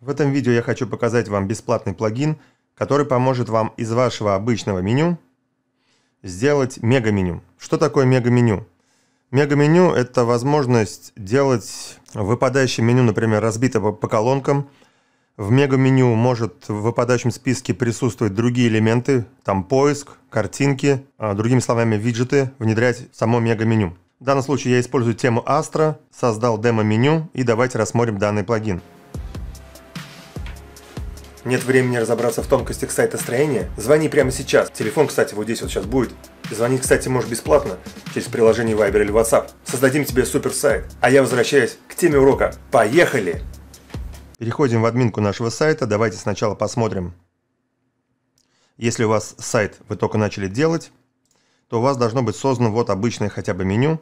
В этом видео я хочу показать вам бесплатный плагин, который поможет вам из вашего обычного меню сделать мега-меню. Что такое мега-меню? Мега-меню – это возможность делать выпадающее меню, например, разбитое по, колонкам. В мега-меню может в выпадающем списке присутствовать другие элементы, там поиск, картинки, а, другими словами, виджеты, внедрять само мега-меню. В данном случае я использую тему Astra, создал демо-меню и давайте рассмотрим данный плагин. Нет времени разобраться в тонкостях сайта строения? Звони прямо сейчас. Телефон, кстати, вот здесь вот сейчас будет. Звонить, кстати, можешь бесплатно через приложение Viber или WhatsApp. Создадим тебе супер сайт. А я возвращаюсь к теме урока. Поехали! Переходим в админку нашего сайта. Давайте сначала посмотрим. Если у вас сайт вы только начали делать, то у вас должно быть создано вот обычное хотя бы меню,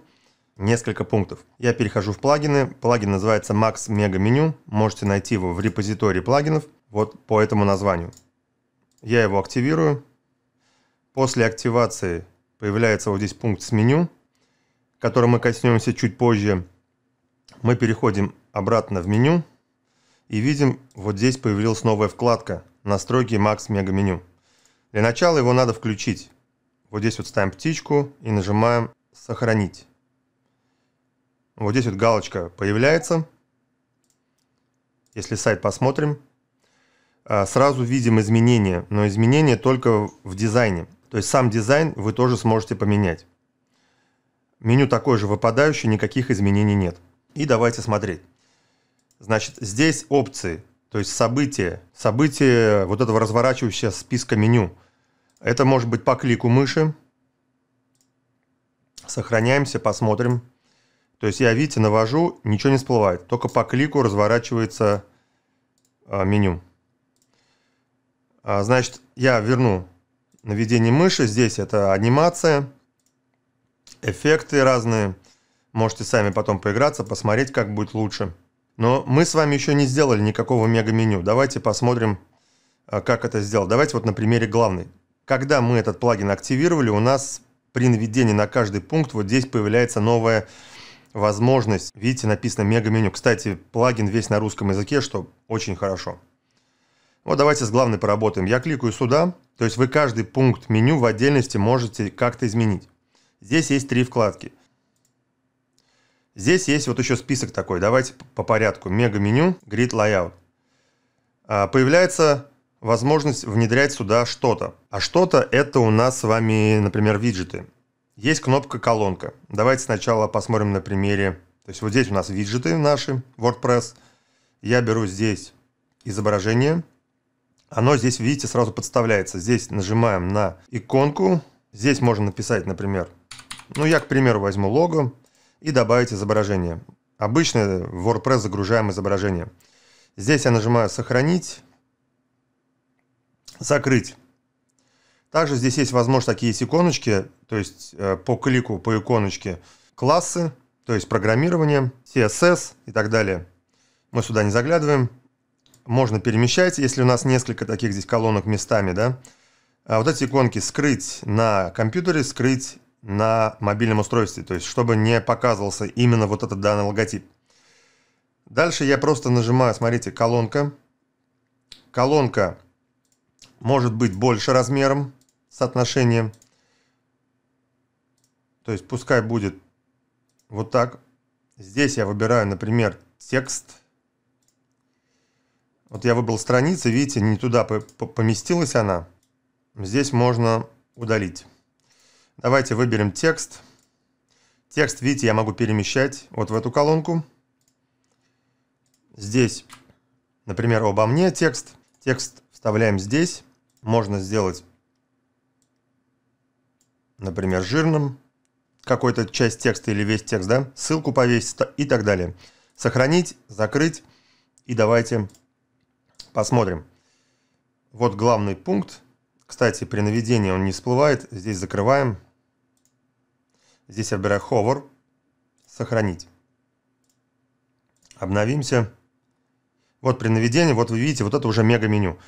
несколько пунктов. Я перехожу в плагины. Плагин называется Max Mega Menu. Можете найти его в репозитории плагинов – вот по этому названию. Я его активирую. После активации появляется вот здесь пункт с меню, который мы коснемся чуть позже. Мы переходим обратно в меню и видим, вот здесь появилась новая вкладка «Настройки Max Mega Menu". Для начала его надо включить. Вот здесь вот ставим птичку и нажимаем «Сохранить». Вот здесь вот галочка появляется. Если сайт посмотрим – Э, сразу видим изменения, но изменения только в дизайне. То есть сам дизайн вы тоже сможете поменять. Меню такое же выпадающее, никаких изменений нет. И давайте смотреть. Значит, здесь опции, то есть события. События вот этого разворачивающегося списка меню. Это может быть по клику мыши. Сохраняемся, посмотрим. То есть я, видите, навожу, ничего не всплывает. Только по клику разворачивается э, меню. А, значит, я верну наведение мыши. Здесь это анимация, эффекты разные. Можете сами потом поиграться, посмотреть, как будет лучше. Но мы с вами еще не сделали никакого мега-меню. Давайте посмотрим, а, как это сделать. Давайте вот на примере главный. Когда мы этот плагин активировали, у нас при наведении на каждый пункт вот здесь появляется новая возможность. Видите, написано мега-меню. Кстати, плагин весь на русском языке, что очень хорошо. Вот давайте с главной поработаем. Я кликаю сюда, то есть вы каждый пункт меню в отдельности можете как-то изменить. Здесь есть три вкладки. Здесь есть вот еще список такой. Давайте по порядку. Мега-меню, Grid Layout. А, появляется возможность внедрять сюда что-то. А что-то это у нас с вами, например, виджеты. Есть кнопка колонка. Давайте сначала посмотрим на примере. То есть вот здесь у нас виджеты наши, WordPress. Я беру здесь изображение. Оно здесь, видите, сразу подставляется. Здесь нажимаем на иконку. Здесь можно написать, например, ну я, к примеру, возьму лого и добавить изображение. Обычно в WordPress загружаем изображение. Здесь я нажимаю «Сохранить», «Закрыть». Также здесь есть возможность, такие есть иконочки, то есть э, по клику по иконочке классы, то есть программирование, CSS и так далее. Мы сюда не заглядываем можно перемещать, если у нас несколько таких здесь колонок местами, да. А вот эти иконки скрыть на компьютере, скрыть на мобильном устройстве, то есть чтобы не показывался именно вот этот данный логотип. Дальше я просто нажимаю, смотрите, колонка. Колонка может быть больше размером, соотношением. То есть пускай будет вот так. Здесь я выбираю, например, текст. Вот я выбрал страницы, видите, не туда поместилась она. Здесь можно удалить. Давайте выберем текст. Текст, видите, я могу перемещать вот в эту колонку. Здесь, например, обо мне текст. Текст вставляем здесь. Можно сделать, например, жирным какую-то часть текста или весь текст, да? Ссылку повесить и так далее. Сохранить, закрыть и давайте Посмотрим. Вот главный пункт. Кстати, при наведении он не всплывает. Здесь закрываем. Здесь я выбираю Hover. Сохранить. Обновимся. Вот при наведении, вот вы видите, вот это уже мега-меню.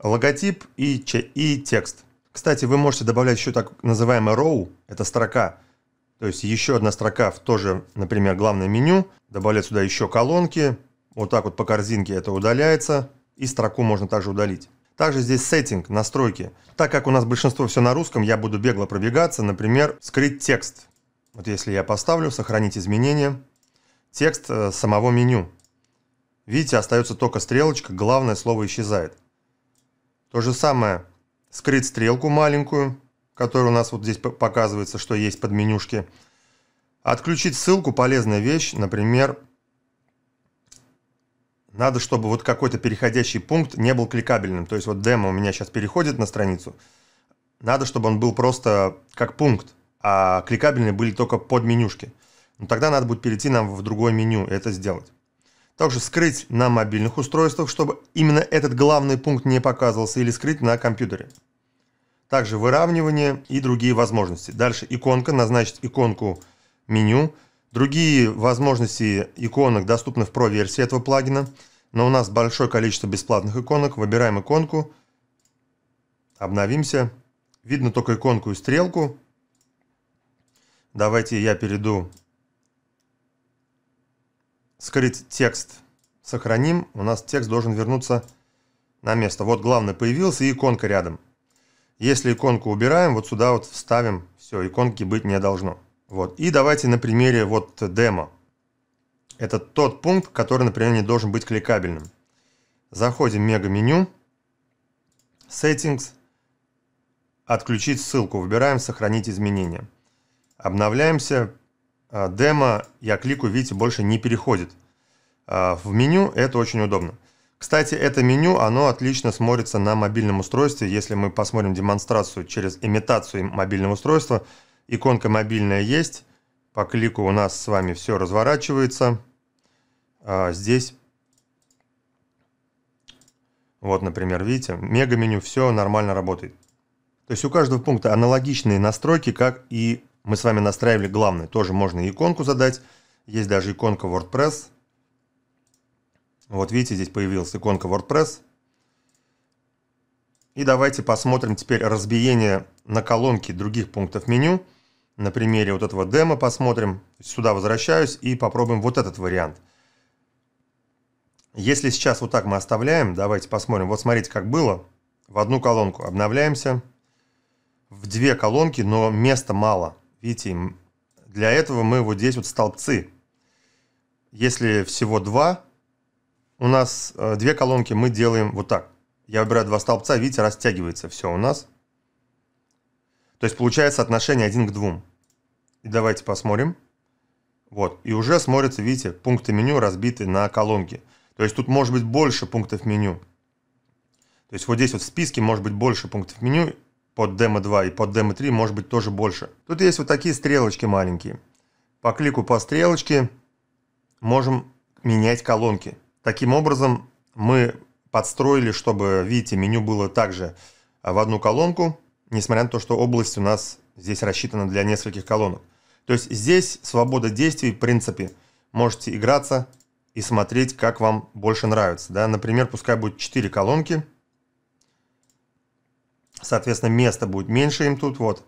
Логотип и, и текст. Кстати, вы можете добавлять еще так называемый row, это строка. То есть еще одна строка в тоже, например, главное меню. Добавлять сюда еще колонки. Вот так вот по корзинке это удаляется и строку можно также удалить. Также здесь сеттинг, настройки. Так как у нас большинство все на русском, я буду бегло пробегаться, например, скрыть текст. Вот если я поставлю «Сохранить изменения», текст э, самого меню. Видите, остается только стрелочка, главное слово исчезает. То же самое, скрыть стрелку маленькую, которая у нас вот здесь показывается, что есть под менюшки. Отключить ссылку, полезная вещь, например, надо, чтобы вот какой-то переходящий пункт не был кликабельным. То есть вот демо у меня сейчас переходит на страницу. Надо, чтобы он был просто как пункт, а кликабельные были только под менюшки. Но ну, тогда надо будет перейти нам в другое меню и это сделать. Также скрыть на мобильных устройствах, чтобы именно этот главный пункт не показывался, или скрыть на компьютере. Также выравнивание и другие возможности. Дальше иконка, назначить иконку меню, Другие возможности иконок доступны в Pro-версии этого плагина но у нас большое количество бесплатных иконок. Выбираем иконку, обновимся. Видно только иконку и стрелку. Давайте я перейду. Скрыть текст. Сохраним. У нас текст должен вернуться на место. Вот главное появился и иконка рядом. Если иконку убираем, вот сюда вот вставим. Все, иконки быть не должно. Вот. И давайте на примере вот демо. Это тот пункт, который, например, не должен быть кликабельным. Заходим в мега-меню, Settings, отключить ссылку, выбираем «Сохранить изменения». Обновляемся, а, демо, я кликаю, видите, больше не переходит. А, в меню это очень удобно. Кстати, это меню, оно отлично смотрится на мобильном устройстве. Если мы посмотрим демонстрацию через имитацию мобильного устройства, иконка мобильная есть. По клику у нас с вами все разворачивается. А, здесь, вот, например, видите, мега-меню, все нормально работает. То есть у каждого пункта аналогичные настройки, как и мы с вами настраивали главный. Тоже можно иконку задать, есть даже иконка WordPress. Вот видите, здесь появилась иконка WordPress. И давайте посмотрим теперь разбиение на колонки других пунктов меню. На примере вот этого демо посмотрим. Сюда возвращаюсь и попробуем вот этот вариант – если сейчас вот так мы оставляем, давайте посмотрим. Вот смотрите, как было. В одну колонку обновляемся. В две колонки, но места мало. Видите, для этого мы вот здесь вот столбцы. Если всего два, у нас э, две колонки мы делаем вот так. Я выбираю два столбца, видите, растягивается все у нас. То есть получается отношение один к двум. И давайте посмотрим. Вот, и уже смотрится, видите, пункты меню разбиты на колонки. То есть тут может быть больше пунктов меню. То есть вот здесь вот в списке может быть больше пунктов меню, под демо 2 и под демо 3 может быть тоже больше. Тут есть вот такие стрелочки маленькие. По клику по стрелочке можем менять колонки. Таким образом мы подстроили, чтобы, видите, меню было также в одну колонку, несмотря на то, что область у нас здесь рассчитана для нескольких колонок. То есть здесь свобода действий, в принципе, можете играться, и смотреть, как вам больше нравится. Да? Например, пускай будет 4 колонки. Соответственно, места будет меньше им тут. Вот.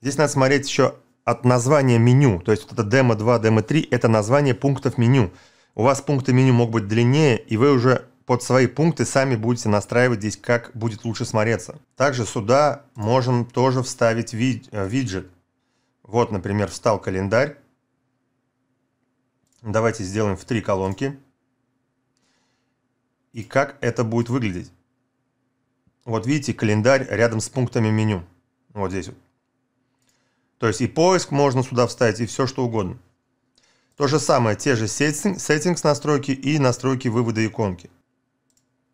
Здесь надо смотреть еще от названия меню. То есть вот это демо 2, демо 3 – это название пунктов меню. У вас пункты меню могут быть длиннее, и вы уже под свои пункты сами будете настраивать здесь, как будет лучше смотреться. Также сюда можем тоже вставить э, виджет. Вот, например, встал календарь. Давайте сделаем в три колонки. И как это будет выглядеть? Вот видите, календарь рядом с пунктами меню. Вот здесь вот. То есть и поиск можно сюда вставить, и все что угодно. То же самое, те же сеттинг, сеттингс настройки и настройки вывода иконки.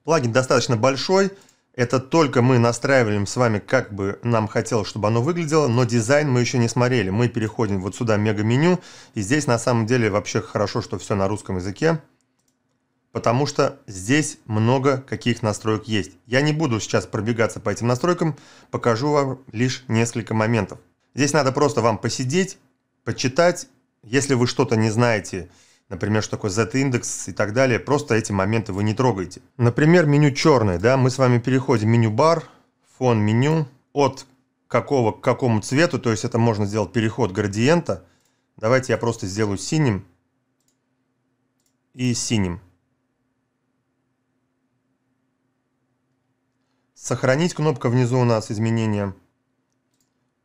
Плагин достаточно большой, это только мы настраиваем с вами, как бы нам хотелось, чтобы оно выглядело, но дизайн мы еще не смотрели. Мы переходим вот сюда мега-меню, и здесь на самом деле вообще хорошо, что все на русском языке, потому что здесь много каких настроек есть. Я не буду сейчас пробегаться по этим настройкам, покажу вам лишь несколько моментов. Здесь надо просто вам посидеть, почитать, если вы что-то не знаете, например, что такое Z-индекс и так далее, просто эти моменты вы не трогаете. Например, меню черное, да, мы с вами переходим в меню-бар, фон меню, от какого к какому цвету, то есть это можно сделать переход градиента. Давайте я просто сделаю синим и синим. Сохранить кнопка внизу у нас изменения.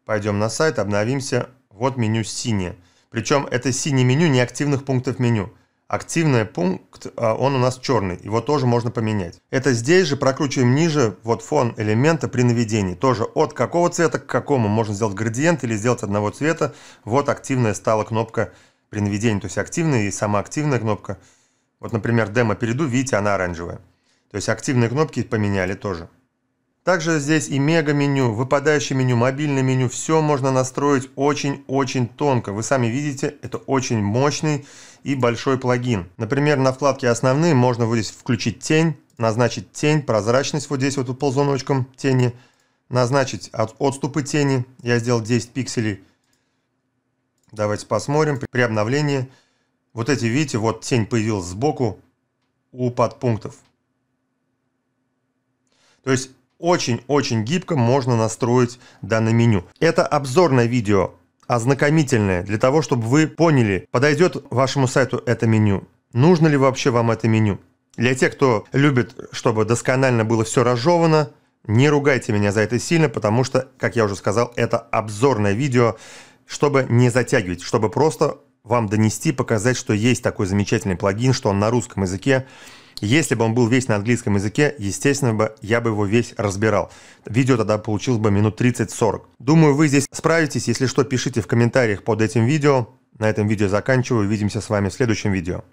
Пойдем на сайт, обновимся. Вот меню синее. Причем это синее меню не активных пунктов меню. Активный пункт, а, он у нас черный, его тоже можно поменять. Это здесь же прокручиваем ниже, вот фон элемента при наведении. Тоже от какого цвета к какому можно сделать градиент или сделать одного цвета. Вот активная стала кнопка при наведении, то есть активная и сама активная кнопка. Вот, например, демо перейду, видите, она оранжевая. То есть активные кнопки поменяли тоже. Также здесь и мега-меню, выпадающее меню, мобильное меню, все можно настроить очень-очень тонко. Вы сами видите, это очень мощный и большой плагин. Например, на вкладке «Основные» можно вот здесь включить тень, назначить тень, прозрачность вот здесь вот ползуночком тени, назначить от, отступы тени, я сделал 10 пикселей. Давайте посмотрим, при обновлении, вот эти, видите, вот тень появилась сбоку у подпунктов. То есть очень-очень гибко можно настроить данное меню. Это обзорное видео, ознакомительное, для того, чтобы вы поняли, подойдет вашему сайту это меню, нужно ли вообще вам это меню. Для тех, кто любит, чтобы досконально было все разжевано, не ругайте меня за это сильно, потому что, как я уже сказал, это обзорное видео, чтобы не затягивать, чтобы просто вам донести, показать, что есть такой замечательный плагин, что он на русском языке. Если бы он был весь на английском языке, естественно бы я бы его весь разбирал. Видео тогда получилось бы минут 30-40. Думаю, вы здесь справитесь. Если что, пишите в комментариях под этим видео. На этом видео заканчиваю. Увидимся с вами в следующем видео.